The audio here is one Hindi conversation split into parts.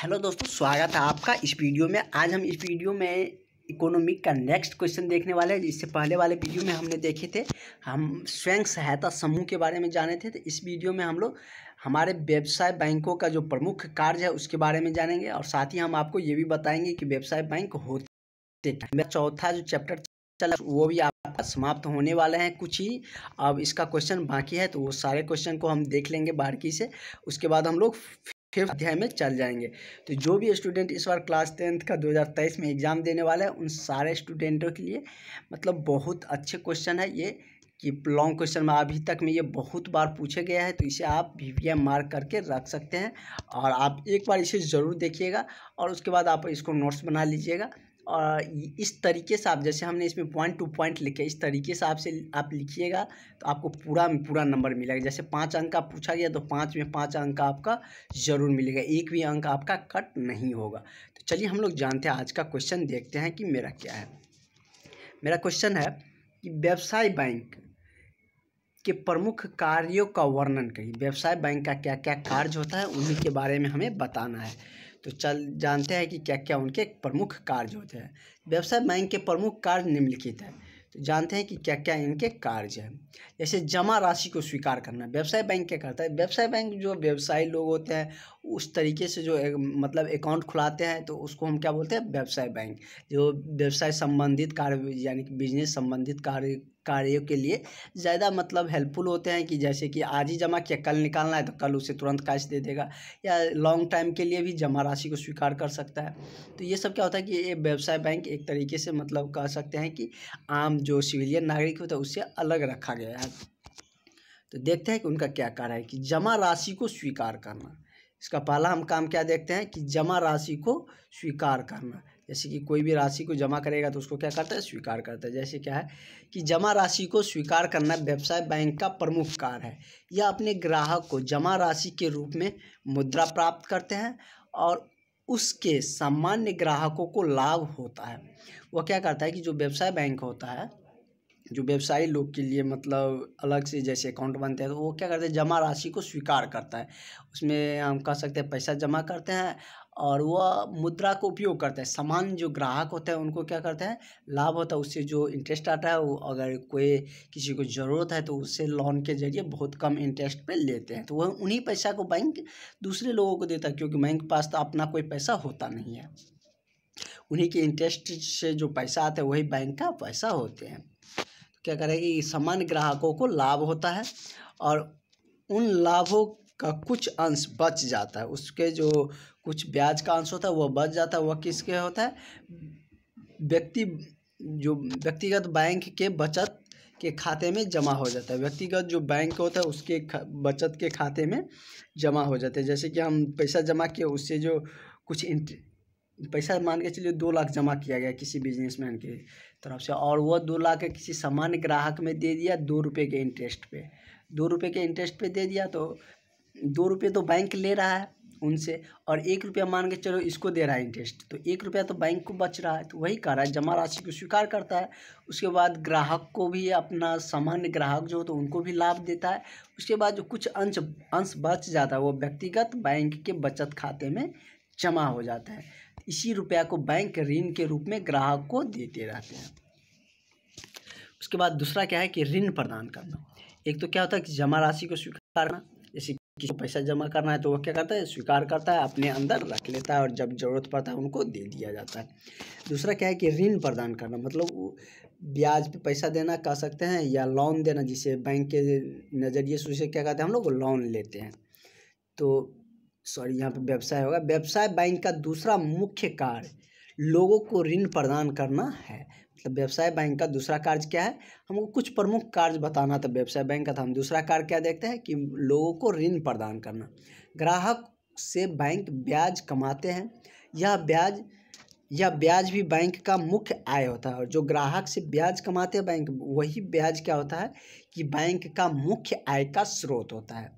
हेलो दोस्तों स्वागत है आपका इस वीडियो में आज हम इस वीडियो में इकोनॉमिक का नेक्स्ट क्वेश्चन देखने वाले हैं जिससे पहले वाले वीडियो में हमने देखे थे हम स्वयं सहायता समूह के बारे में जाने थे तो इस वीडियो में हम लोग हमारे व्यवसाय बैंकों का जो प्रमुख कार्य है उसके बारे में जानेंगे और साथ ही हम आपको ये भी बताएंगे कि व्यवसाय बैंक होते चौथा जो चैप्टर चला वो भी आपका समाप्त होने वाले हैं कुछ ही अब इसका क्वेश्चन बाकी है तो वो सारे क्वेश्चन को हम देख लेंगे बारकी से उसके बाद हम लोग फिफ्थ अध्याय में चल जाएंगे तो जो भी स्टूडेंट इस बार क्लास टेंथ का 2023 में एग्ज़ाम देने वाला है उन सारे स्टूडेंटों के लिए मतलब बहुत अच्छे क्वेश्चन है ये कि लॉन्ग क्वेश्चन में अभी तक में ये बहुत बार पूछे गया है तो इसे आप वी वी एम मार्क करके रख सकते हैं और आप एक बार इसे ज़रूर देखिएगा और उसके बाद आप इसको नोट्स बना लीजिएगा और इस तरीके से आप जैसे हमने इसमें पॉइंट टू पॉइंट लिखे इस तरीके से आपसे आप लिखिएगा तो आपको पूरा में पूरा नंबर मिलेगा जैसे पाँच अंक का पूछा गया तो पाँच में पाँच अंक आपका ज़रूर मिलेगा एक भी अंक आपका कट नहीं होगा तो चलिए हम लोग जानते हैं आज का क्वेश्चन देखते हैं कि मेरा क्या है मेरा क्वेश्चन है कि व्यवसाय बैंक के प्रमुख कार्यों का वर्णन करिए व्यवसाय बैंक का क्या क्या कार्य होता है उन्हीं के बारे में हमें बताना है तो चल जानते हैं कि क्या क्या उनके प्रमुख कार्य होते हैं व्यवसाय बैंक के प्रमुख कार्य निम्नलिखित है तो जानते हैं कि क्या क्या इनके कार्य हैं जैसे जमा राशि को स्वीकार करना व्यवसाय बैंक क्या करता है व्यवसाय बैंक जो व्यवसायी लोग होते हैं उस तरीके से जो एक, मतलब अकाउंट खुलाते हैं तो उसको हम क्या बोलते हैं व्यवसाय बैंक जो व्यवसाय संबंधित कार्य यानी कि बिजनेस संबंधित कार्य कार्यों के लिए ज़्यादा मतलब हेल्पफुल होते हैं कि जैसे कि आज ही जमा किया कल निकालना है तो कल उसे तुरंत कैश दे देगा या लॉन्ग टाइम के लिए भी जमा राशि को स्वीकार कर सकता है तो ये सब क्या होता है कि ये व्यवसाय बैंक एक तरीके से मतलब कह सकते हैं कि आम जो सिविलियन नागरिक होता है उससे अलग रखा गया है तो देखते हैं कि उनका क्या कार्य है कि जमा राशि को स्वीकार करना इसका पहला हम काम क्या देखते हैं कि जमा राशि को स्वीकार करना जैसे कि कोई भी राशि को जमा करेगा तो उसको क्या करता है स्वीकार करता है जैसे क्या है कि जमा राशि को स्वीकार करना व्यवसाय बैंक का प्रमुख कार्य है यह अपने ग्राहक को जमा राशि के रूप में मुद्रा प्राप्त करते हैं और उसके सामान्य ग्राहकों को लाभ होता है वह क्या करता है कि जो व्यवसाय बैंक होता है जो व्यवसायी लोग के लिए मतलब अलग से जैसे अकाउंट बनते हैं तो वो क्या करते हैं जमा राशि को स्वीकार करता है उसमें हम कह सकते हैं पैसा जमा करते हैं और वह मुद्रा का उपयोग करते हैं समान जो ग्राहक होते हैं उनको क्या करते हैं लाभ होता है उससे जो इंटरेस्ट आता है वो अगर कोई किसी को ज़रूरत है तो उससे लोन के जरिए बहुत कम इंटरेस्ट पे लेते हैं तो वह उन्हीं पैसा को बैंक दूसरे लोगों को देता है क्योंकि बैंक के पास तो अपना कोई पैसा होता नहीं है उन्हीं के इंटरेस्ट से जो पैसा आता है वही बैंक का पैसा होते हैं तो क्या करेगी समान ग्राहकों को लाभ होता है और उन लाभों का कुछ अंश बच जाता है उसके जो कुछ ब्याज का अंश होता है वह बच जाता है वह किसके होता है व्यक्ति जो व्यक्तिगत बैंक के बचत के खाते में जमा हो जाता है व्यक्तिगत जो बैंक होता है उसके बचत के खाते में जमा हो जाते हैं जैसे कि हम पैसा जमा किए उससे जो कुछ पैसा मान के चलिए दो लाख जमा किया गया किसी बिजनेसमैन के तरफ से और वह दो लाख किसी सामान्य ग्राहक में दे दिया दो रुपये के इंटरेस्ट पे दो रुपये के इंटरेस्ट पे दे दिया तो दो रुपये तो बैंक ले रहा है उनसे और एक रुपया मान के चलो इसको दे रहा है इंटरेस्ट तो एक रुपया तो बैंक को बच रहा है तो वही कर रहा है जमा राशि को स्वीकार करता है उसके बाद ग्राहक को भी अपना सामान्य ग्राहक जो होता तो उनको भी लाभ देता है उसके बाद जो कुछ अंश अंश बच जाता है वो व्यक्तिगत बैंक के बचत खाते में जमा हो जाता है इसी रुपया को बैंक ऋण के रूप में ग्राहक को देते रहते हैं उसके बाद दूसरा क्या है कि ऋण प्रदान करना एक तो क्या होता है कि जमा राशि को स्वीकार करना जैसे किसी को पैसा जमा करना है तो वह क्या करता है स्वीकार करता है अपने अंदर रख लेता है और जब जरूरत पड़ता है उनको दे दिया जाता है दूसरा क्या है कि ऋण प्रदान करना मतलब ब्याज पे पैसा देना कह सकते हैं या लोन देना जिसे बैंक के नज़रिए से उसे क्या कहते हैं हम लोग लोन लेते हैं तो सॉरी यहाँ पे व्यवसाय होगा व्यवसाय बैंक का दूसरा मुख्य कार्य लोगों को ऋण प्रदान करना है तो व्यवसाय बैंक का दूसरा कार्य क्या है हमको कुछ प्रमुख कार्य बताना था व्यवसाय बैंक का था तो हम दूसरा कार्य क्या देखते हैं कि लोगों को ऋण प्रदान करना ग्राहक से बैंक ब्याज कमाते हैं यह ब्याज यह ब्याज भी बैंक का मुख्य आय होता है और जो ग्राहक से ब्याज कमाते हैं बैंक वही ब्याज क्या होता है कि बैंक का मुख्य आय का स्रोत होता है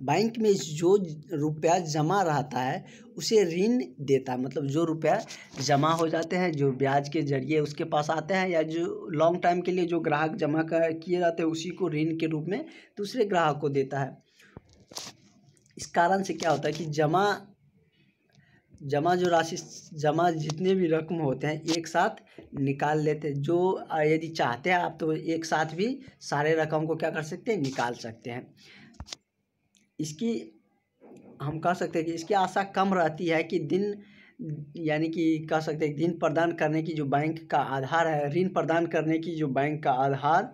बैंक में जो रुपया जमा रहता है उसे ऋण देता है मतलब जो रुपया जमा हो जाते हैं जो ब्याज के जरिए उसके पास आते हैं या जो लॉन्ग टाइम के लिए जो ग्राहक जमा कर किए जाते हैं उसी को ऋण के रूप में दूसरे ग्राहक को देता है इस कारण से क्या होता है कि जमा जमा जो राशि जमा जितने भी रकम होते हैं एक साथ निकाल लेते हैं जो यदि चाहते हैं आप तो एक साथ भी सारे रकम को क्या कर सकते हैं निकाल सकते हैं इसकी हम कह सकते हैं कि इसकी आशा कम रहती है कि दिन यानी कि कह सकते हैं दिन प्रदान करने की जो बैंक का आधार है ऋण प्रदान करने की जो बैंक का आधार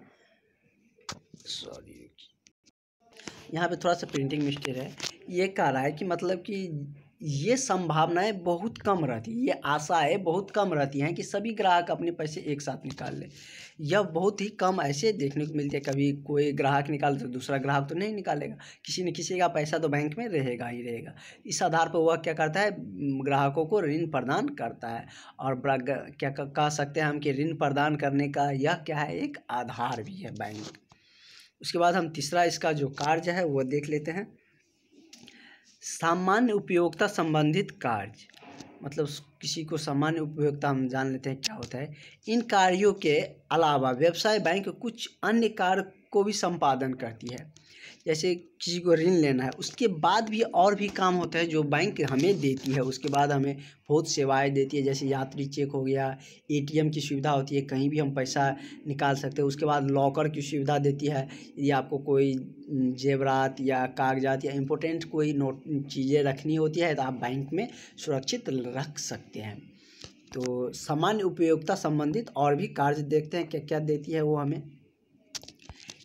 सॉरी यहाँ पे थोड़ा सा प्रिंटिंग मिस्टेक है ये कह रहा है कि मतलब कि ये संभावनाएं बहुत कम रहती हैं ये आशाएं बहुत कम रहती हैं कि सभी ग्राहक अपने पैसे एक साथ निकाल लें यह बहुत ही कम ऐसे देखने को मिलते हैं कभी कोई ग्राहक निकाल तो दूसरा ग्राहक तो नहीं निकालेगा किसी न किसी का पैसा तो बैंक में रहेगा ही रहेगा इस आधार पर वह क्या करता है ग्राहकों को ऋण प्रदान करता है और क्या कह सकते हैं हम कि ऋण प्रदान करने का यह क्या है एक आधार भी है बैंक उसके बाद हम तीसरा इसका जो कार्य है वह देख लेते हैं सामान्य उपयोगिता संबंधित कार्य मतलब किसी को सामान्य उपयोगिता हम जान लेते हैं क्या होता है इन कार्यों के अलावा व्यवसाय बैंक कुछ अन्य कार्य को भी संपादन करती है जैसे किसी को ऋण लेना है उसके बाद भी और भी काम होता है जो बैंक हमें देती है उसके बाद हमें बहुत सेवाएं देती है जैसे यात्री चेक हो गया एटीएम की सुविधा होती है कहीं भी हम पैसा निकाल सकते हैं उसके बाद लॉकर की सुविधा देती है यदि आपको कोई जेवरात या कागजात या इम्पोर्टेंट कोई नोट चीज़ें रखनी होती है तो आप बैंक में सुरक्षित रख सकते हैं तो सामान्य उपयोगिता संबंधित और भी कार्य देखते हैं क्या क्या देती है वो हमें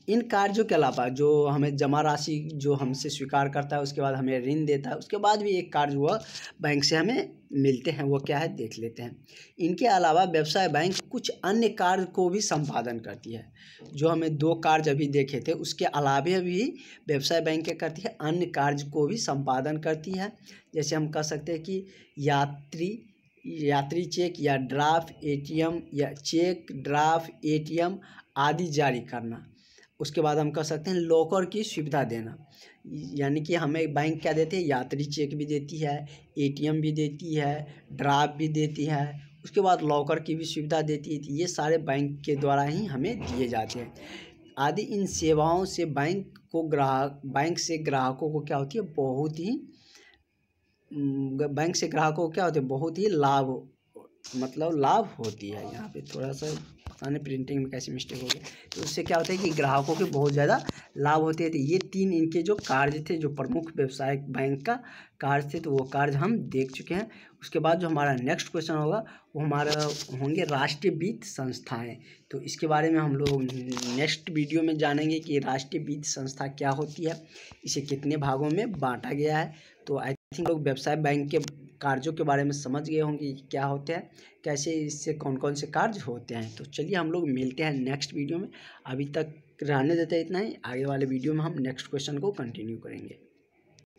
इन कार्यों के अलावा जो हमें जमा राशि जो हमसे स्वीकार करता है उसके बाद हमें ऋण देता है उसके बाद भी एक कार्य वह बैंक से हमें मिलते हैं वो क्या है देख लेते हैं इनके अलावा व्यवसाय बैंक कुछ अन्य कार्य को भी संपादन करती है जो हमें दो कार्य अभी देखे थे उसके अलावा भी व्यवसाय बैंक क्या करती है अन्य कार्य को भी संपादन करती है जैसे हम कह सकते हैं कि यात्री यात्री चेक या ड्राफ्ट एटीएम या चेक ड्राफ्ट एटीएम आदि जारी करना उसके बाद हम कर सकते हैं लॉकर की सुविधा देना यानी कि हमें बैंक क्या देती है यात्री चेक भी देती है एटीएम भी देती है ड्राफ्ट भी देती है उसके बाद लॉकर की भी सुविधा देती है तो ये सारे बैंक के द्वारा ही हमें दिए जाते हैं आदि इन सेवाओं से बैंक को ग्राहक बैंक से ग्राहकों को क्या होती है बहुत ही बैंक से ग्राहकों को क्या होती है बहुत ही लाभ मतलब लाभ होती है यहाँ पे थोड़ा सा माने प्रिंटिंग में कैसे मिस्टेक हो गया तो उससे क्या होता है कि ग्राहकों के बहुत ज़्यादा लाभ होते थे तो ये तीन इनके जो कार्य थे जो प्रमुख व्यवसायिक बैंक का कार्य थे तो वो कार्य हम देख चुके हैं उसके बाद जो हमारा नेक्स्ट क्वेश्चन होगा वो हमारा होंगे राष्ट्रीय वित्त संस्थाएँ तो इसके बारे में हम लोग नेक्स्ट वीडियो में जानेंगे कि राष्ट्रीय वित्त संस्था क्या होती है इसे कितने भागों में बांटा गया है तो आई थिंक लोग व्यवसाय बैंक के कार्यों के बारे में समझ गए होंगे क्या होते हैं कैसे इससे कौन कौन से कार्य होते हैं तो चलिए हम लोग मिलते हैं नेक्स्ट वीडियो में अभी तक रहने देते हैं इतना ही आगे वाले वीडियो में हम नेक्स्ट क्वेश्चन को कंटिन्यू करेंगे